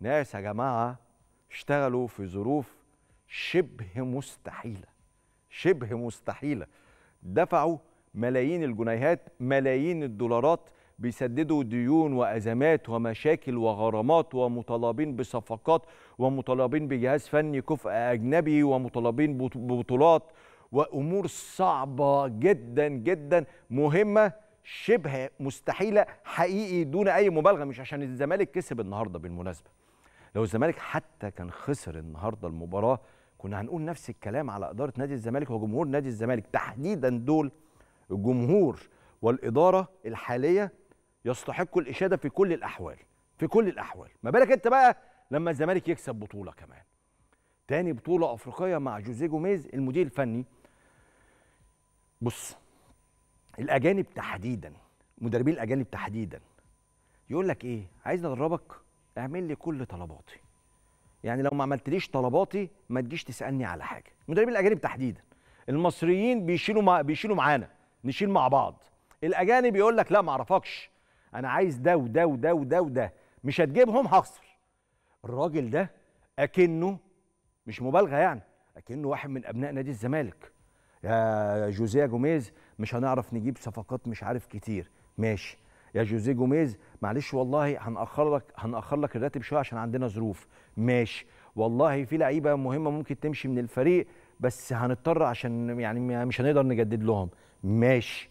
ناس يا جماعه اشتغلوا في ظروف شبه مستحيله شبه مستحيله دفعوا ملايين الجنيهات ملايين الدولارات بيسددوا ديون وأزمات ومشاكل وغرامات ومطالبين بصفقات ومطالبين بجهاز فني كفء أجنبي ومطالبين ببطولات وأمور صعبة جدا جدا مهمة شبه مستحيلة حقيقي دون أي مبالغة مش عشان الزمالك كسب النهاردة بالمناسبة لو الزمالك حتى كان خسر النهارده المباراه كنا هنقول نفس الكلام على اداره نادي الزمالك وجمهور نادي الزمالك تحديدا دول الجمهور والاداره الحاليه يستحقوا الاشاده في كل الاحوال في كل الاحوال ما بالك انت بقى لما الزمالك يكسب بطوله كمان تاني بطوله افريقيه مع جوزيه جوميز المدير الفني بص الاجانب تحديدا مدربين الاجانب تحديدا يقول لك ايه عايز ندربك اعمل لي كل طلباتي يعني لو ما عملتليش طلباتي ما تجيش تسالني على حاجه المدربين الاجانب تحديدا المصريين بيشيلوا مع... بيشيلوا معانا نشيل مع بعض الاجانب يقول لك لا ما اعرفكش انا عايز ده وده وده وده وده مش هتجيبهم هخسر الراجل ده اكنه مش مبالغه يعني اكنه واحد من ابناء نادي الزمالك يا جوزيه جوميز مش هنعرف نجيب صفقات مش عارف كتير ماشي يا جوزيه جوميز معلش والله هنأخر لك هنأخر لك الراتب شويه عشان عندنا ظروف ماشي والله في لعيبه مهمه ممكن تمشي من الفريق بس هنضطر عشان يعني مش هنقدر نجدد لهم ماشي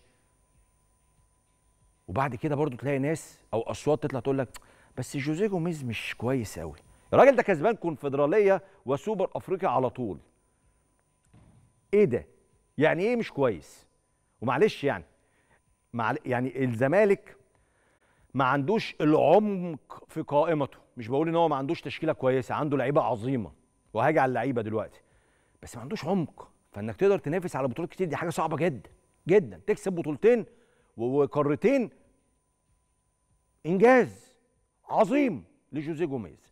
وبعد كده برضو تلاقي ناس او اصوات تطلع تقول لك بس جوزيه جوميز مش كويس قوي الراجل ده كسبان كونفدراليه وسوبر افريقيا على طول ايه ده يعني ايه مش كويس ومعلش يعني مع يعني الزمالك ما عندوش العمق في قائمته مش بقول ان هو ما عندوش تشكيله كويسه عنده لعيبه عظيمه وهاجي على اللعيبه دلوقتي بس ما عندوش عمق فانك تقدر تنافس على بطولات كتير دي حاجه صعبه جدا جدا تكسب بطولتين وقارتين انجاز عظيم لجوزيه جوميز